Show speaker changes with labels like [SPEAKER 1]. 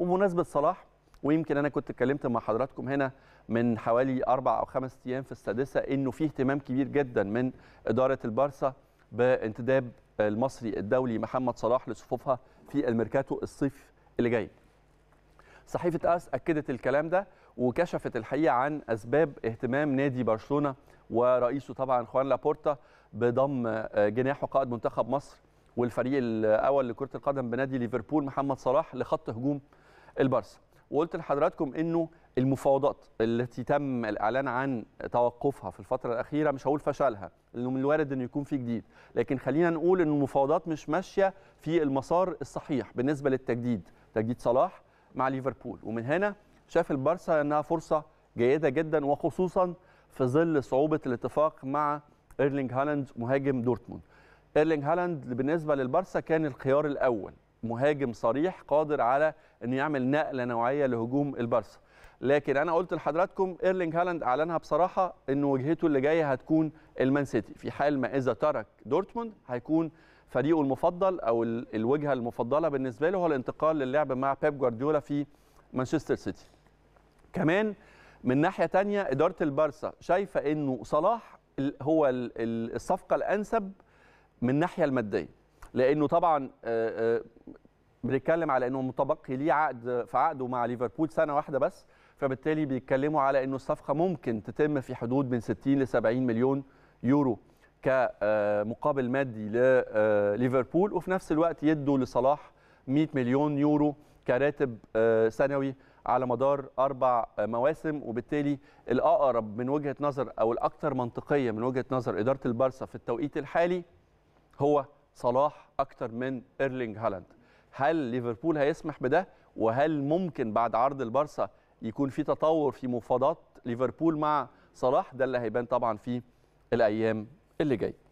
[SPEAKER 1] وبمناسبه صلاح ويمكن انا كنت اتكلمت مع حضراتكم هنا من حوالي اربع او خمس ايام في السادسه انه في اهتمام كبير جدا من اداره البارسا بانتداب المصري الدولي محمد صلاح لصفوفها في الميركاتو الصيف اللي جاي. صحيفه اس اكدت الكلام ده وكشفت الحقيقه عن اسباب اهتمام نادي برشلونه ورئيسه طبعا خوان لابورتا بضم جناح وقائد منتخب مصر والفريق الاول لكره القدم بنادي ليفربول محمد صلاح لخط هجوم البارسا وقلت لحضراتكم انه المفاوضات التي تم الاعلان عن توقفها في الفتره الاخيره مش هقول فشلها لانه من الوارد انه يكون في جديد لكن خلينا نقول ان المفاوضات مش ماشيه في المسار الصحيح بالنسبه للتجديد تجديد صلاح مع ليفربول ومن هنا شاف البارسا انها فرصه جيده جدا وخصوصا في ظل صعوبه الاتفاق مع ايرلينج هالاند مهاجم دورتموند ايرلينج هالاند بالنسبه للبارسا كان الخيار الاول مهاجم صريح قادر على انه يعمل نقله نوعيه لهجوم البارسا لكن انا قلت لحضراتكم ايرلينج هالاند اعلنها بصراحه ان وجهته اللي جايه هتكون المان سيتي في حال ما اذا ترك دورتموند هيكون فريقه المفضل او الوجهه المفضله بالنسبه له هو الانتقال للعب مع بيب جوارديولا في مانشستر سيتي كمان من ناحيه تانية اداره البارسا شايفه انه صلاح هو الصفقه الانسب من الناحيه الماديه لانه طبعا آه، آه، بنتكلم على انه متبقي ليه عقد في عقده مع ليفربول سنه واحده بس فبالتالي بيتكلموا على انه الصفقه ممكن تتم في حدود من 60 ل 70 مليون يورو كمقابل آه، مادي لليفربول وفي نفس الوقت يدوا لصلاح 100 مليون يورو كراتب سنوي على مدار اربع مواسم وبالتالي الاقرب من وجهه نظر او الاكثر منطقيه من وجهه نظر اداره البارسا في التوقيت الحالي هو صلاح اكتر من ايرلينج هالاند هل ليفربول هيسمح بده وهل ممكن بعد عرض البارسا يكون في تطور في مفاوضات ليفربول مع صلاح ده اللي هيبان طبعا في الايام اللي جايه